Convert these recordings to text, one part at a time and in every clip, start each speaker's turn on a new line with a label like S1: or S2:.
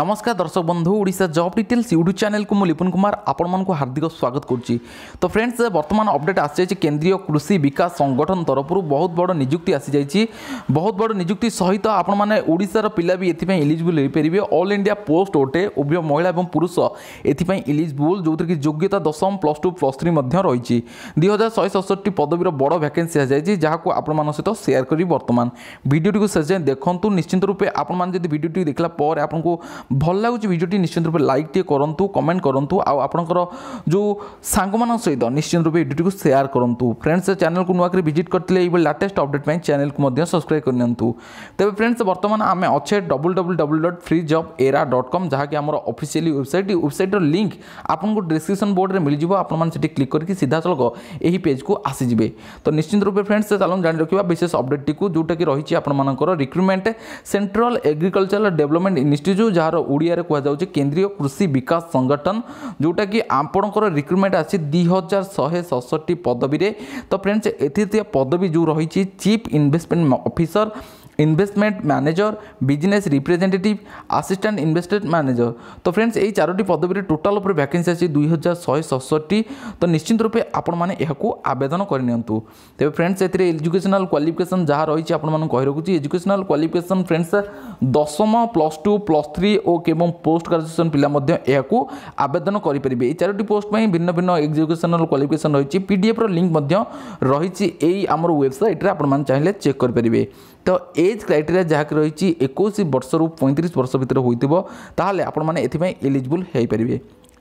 S1: নমস্কার দর্শক বন্ধু Odisha job details YouTube channel মু লিপুন কুমার আপনার হার্দিক স্বাগত করছি তো ফ্রেন্ডস বর্তমান অপডেট আসছে কেন্দ্রীয় কৃষি বিকাশ সংগঠন তরফর বহু বড় নিযুক্তি আসি যাই বহু বড় নিযুক্তি সহিত আপনার ওড়িশার পিলা বি এপাই ইলিজিবল পেবে অল ইন্ডিয়া পোস্ট ওটে উভয় মহিলা এবং পুরুষ এপাই ইলিজিবল যেটি কি যোগ্যতা দশম প্লস টু প্লস থ্রি রয়েছে দুই হাজার শহে সতষট্টি পদবীর বড় ভ্যাকেন্সি আসিযাই যা আপনার সহ সেয়ার করি বর্তমান ভিডিওটি শেষ যায় দেখুন নিশ্চিত রূপে আপনার যদি ভিডিওটি দেখলা পরে আপনার ଭଲ ଲାଗୁଛି ଭିଡ଼ିଓଟି ନିଶ୍ଚିନ୍ତ ରୂପେ ଲାଇକ୍ ଟିକେ କରନ୍ତୁ କମେଣ୍ଟ କରନ୍ତୁ ଆଉ ଆପଣଙ୍କର ଯେଉଁ ସାଙ୍ଗମାନଙ୍କ ସହିତ ନିଶ୍ଚିନ୍ତ ରୂପେ ଭିଡ଼ିଓଟିକୁ ସେୟାର କରନ୍ତୁ ଫ୍ରେଣ୍ଡସ୍ ଚ୍ୟାନେଲକୁ ନୂଆକରି ଭିଜିଟ୍ କରିଥିଲେ ଏଇଭଳି ଲାଟେଷ୍ଟ ଅପଡ଼େଟ୍ ପାଇଁ ଚ୍ୟାନେଲକୁ ମଧ୍ୟ ସବସ୍କ୍ରାଇବ୍ କରିନିଅନ୍ତୁ ତେବେ ଫ୍ରେଣ୍ଡସ୍ ବର୍ତ୍ତମାନ ଆମେ ଅଛେ W W W dot free job era dot com ଯାହାକି ଆମର ଅଫିସିଆଲି ୱେବସାଇଟ୍ ୱେବସାଇଟ୍ର ଲିଙ୍କ୍ ଆପଣଙ୍କୁ ଡିସ୍କ୍ରିପ୍ସନ୍ ବୋର୍ଡ଼ରେ ମିଳିଯିବ ଆପଣମାନେ ସେଠି କ୍ଲିକ୍ କରିକି ସିଧାସଳଖ ଏହି ପେଜ୍କୁ ଆସିଯିବେ ତ ନିଶ୍ଚିନ୍ତ ରୂପେ ଫ୍ରେଣ୍ଡସ୍ ଚାଲନ୍ତୁ ଜାଣି ରଖିବା ବିଶେଷ ଅପଡ଼େଟ୍ଟିକୁ ଯେଉଁଟାକି ରହିଛି ଆପଣମାନଙ୍କର recruitment central agricultural development institute ଯାହାର ଓଡ଼ିଆରେ କୁହାଯାଉଛି କେନ୍ଦ୍ରୀୟ କୃଷି ବିକାଶ ସଂଗଠନ ଯେଉଁଟାକି ଆପଣଙ୍କର ରିକ୍ରୁଟମେଣ୍ଟ ଆସିଛି ଦୁଇ ହଜାର ଶହେ ସତଷଠି ପଦବୀରେ ତ ଫ୍ରେଣ୍ଡସ୍ ଏଥିରେ ପଦବୀ ଯେଉଁ ରହିଛି chief investment officer investment manager business representative assistant investment manager তো ফ্রেন্ডস এই চারোটি পদবীরে টোটাল উপরে ভ্যাকেন্সি আছে দুই হাজার শহে সতষট্টি তো নিশ্চিত রূপে আপনার এখন আবেদন করে নিয়ন্তু তবে ফ্রেন্ডস এতে এজুকেশনাল কোয়ালিফিকেসন যা রয়েছে আপনার কহি রাখুছি এজুকেশনাল কোয়ালিফিকেসন ফ্রেন্ডস দশম প্লস টু প্লস থ্রি ও এবং পোস্ট গ্রাজুয়েসন পিলা এখন আবেদন করে পারে এই চারোটি পোস্ট পাই ভিন্ন ভিন্ন এজুকেশনাল কোয়ালিফিকেসন রয়েছে পিডিএফ লিঙ্ক রয়েছে এই আমার ওয়েবসাইট্রে আপনার চাইলে চেক করে পারে ତ ଏଜ୍ କ୍ରାଇଟେରିଆ ଯାହାକି ରହିଛି ଏକୋଇଶ ବର୍ଷରୁ ପଇଁତିରିଶ ବର୍ଷ ଭିତରେ ହୋଇଥିବ ତାହେଲେ ଆପଣମାନେ ଏଥିପାଇଁ ଏଲିଜିବୁଲ୍ ହୋଇପାରିବେ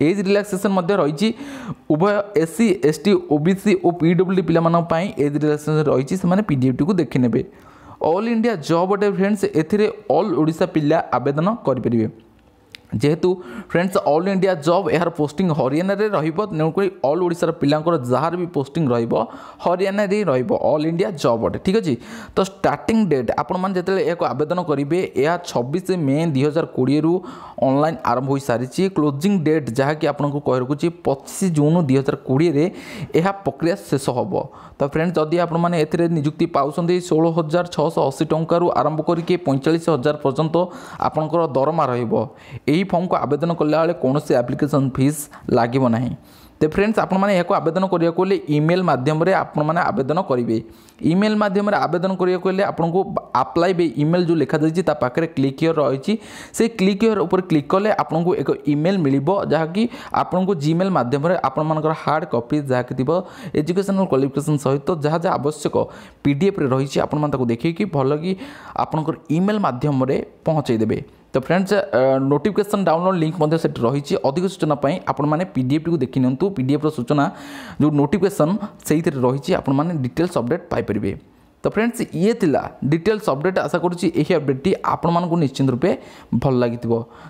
S1: ଏଜ୍ ରିଲାକ୍ସେସନ୍ ମଧ୍ୟ ରହିଛି ଉଭୟ ଏସ୍ ସି ଏସ୍ ଟି ଓ ବି ସି ଓ ପି ଡବ୍ଲ୍ୟୁ ଡି ପିଲାମାନଙ୍କ ପାଇଁ ଏଜ୍ ରିଲାକ୍ସେସନ୍ ରହିଛି ସେମାନେ ପିଡିଏଫ୍ଟିକୁ ଦେଖିନେବେ ଅଲ୍ ଇଣ୍ଡିଆ ଜବ୍ ଅଟେ ଫ୍ରେଣ୍ଡସ୍ ଏଥିରେ ଅଲ୍ ଓଡ଼ିଶା ପିଲା ଆବେଦନ କରିପାରିବେ যেহেতু ফ্রেন্ডস অল ইন্ডিয়া জব এর পোস্টিং হরিয়ানারে রহব তেমনি অল ওড়িশার পিলাঙ্কর যার বি পোস্টিং রহব হরিয়ানারে রহব অল ইন্ডিয়া জব অটে ঠিক আছে তো স্টার্টিং ডেট আপনার যেত এক আবেদন করবে এ ছবিশ মে দুই হাজার কোড়ি ଅନଲାଇନ୍ ଆରମ୍ଭ ହୋଇସାରିଛି କ୍ଲୋଜିଂ ଡେଟ୍ ଯାହାକି ଆପଣଙ୍କୁ କହି ରଖୁଛି ପଚିଶ ଜୁନ୍ ଦୁଇ ହଜାର କୋଡ଼ିଏରେ ଏହା ପ୍ରକ୍ରିୟା ଶେଷ ହେବ ତ ଫ୍ରେଣ୍ଡ ଯଦି ଆପଣମାନେ ଏଥିରେ ନିଯୁକ୍ତି ପାଉଛନ୍ତି ଷୋହଳ ହଜାର ଛଅଶହ ଅଶୀ ଟଙ୍କାରୁ ଆରମ୍ଭ କରିକି ପଇଁଚାଳିଶ ହଜାର ପର୍ଯ୍ୟନ୍ତ ଆପଣଙ୍କର ଦରମା ରହିବ ଏହି ଫର୍ମକୁ ଆବେଦନ କଲାବେଳେ କୌଣସି ଆପ୍ଲିକେସନ୍ ଫିସ୍ ଲାଗିବ ନାହିଁ তো ফ্রেন্ডস আপনার এখন আবেদন করা হলে ইমেল মাধ্যমে আপনার আবেদন করবে ইমেল মাধ্যমে আবেদন করা হলে আপনার আপ্লাই বে ইমেল যে লেখা যাই তা পাখে ক্লিক হিয়র রয়েছে সেই ক্লিক হিয়র উপরে ক্লিক কলে আপনার এক ইমেল মিলব যা কি আপনার জিমেল মাধ্যমে আপনার হার্ড কপি যা থাকব এজুকেশনাল କ୍ୱାଲିଫିକେସନ୍ ସହିତ ଯାହା ଯାହା ଆବଶ୍ୟକ ପିଡ଼ିଏଫ୍ରେ ରହିଛି ଆପଣମାନେ ତାକୁ ଦେଖିକି ଭଲ କି ଆପଣଙ୍କର ଇମେଲ୍ ମାଧ୍ୟମରେ ପହଞ୍ଚାଇ ଦେବେ তো ফ্রেন্ডস নোটিফিকেসন ডাউনলোড লিঙ্ক মধ্যে সেটি রয়েছে অধিক সূচনা পাই আপনার পিডিএফটি দেখি নিউ পিডিএফর সূচনা যে নোটিফিকেসন সেইতে রয়েছে আপনার ডিটেলস অপডেট পাইপারে তো ফ্রেন্ডস ইয়ে লা ডিটেলস অপডেট আশা করছি এই অপডেটটি আপনার নিশ্চিত রূপে ভাল লাগি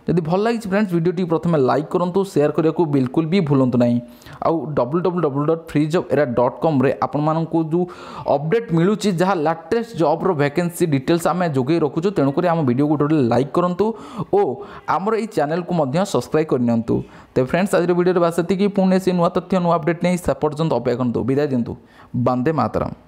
S1: যদি ভাল লাগিছে ফ্রেন্ডস ভিডিওটি প্রথমে লাইক করতু সেয়ার করা বিলকুল বি ভুলতু না আউ double double double dot free job era dot কম্রে আপনার যে অপডেট মিলুচি যা লাটেস্ট জব্র ভ্যাকেন্সি ডিটেলস আমি যোগাই রখুছু তেণুকরি আমার ভিডিও গোটে লাইক করতু ও আমার এই চ্যানেলকে সবসক্রাইব করে নিউ তো ফ্রেন্ডস আজ ভিডিওর বাস এত পুনে সে নূতন তথ্য নূ আপডেট নিয়ে সে পর্যন্ত অপেক্ষা করতু বিদায় দিন্তু বন্দে মাতরম